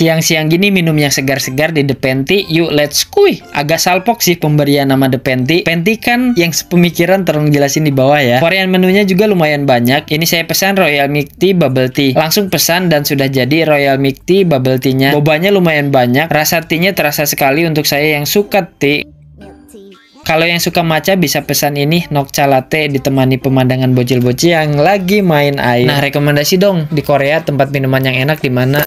Siang-siang gini minum yang segar-segar di Depenti, yuk let's kuy. Agak salpok sih pemberian nama Depenti. Penti kan yang sepemikiran terus jelasin di bawah ya. Varian menunya juga lumayan banyak. Ini saya pesan Royal Milk Tea Bubble Tea. Langsung pesan dan sudah jadi Royal Milk Tea Bubble Tea-nya. Bobanya lumayan banyak. Rasa tea-nya terasa sekali untuk saya yang suka tea. Kalau yang suka maca bisa pesan ini Nokcha Latte ditemani pemandangan bocil-bocil yang lagi main air. Nah, rekomendasi dong di Korea tempat minuman yang enak di mana?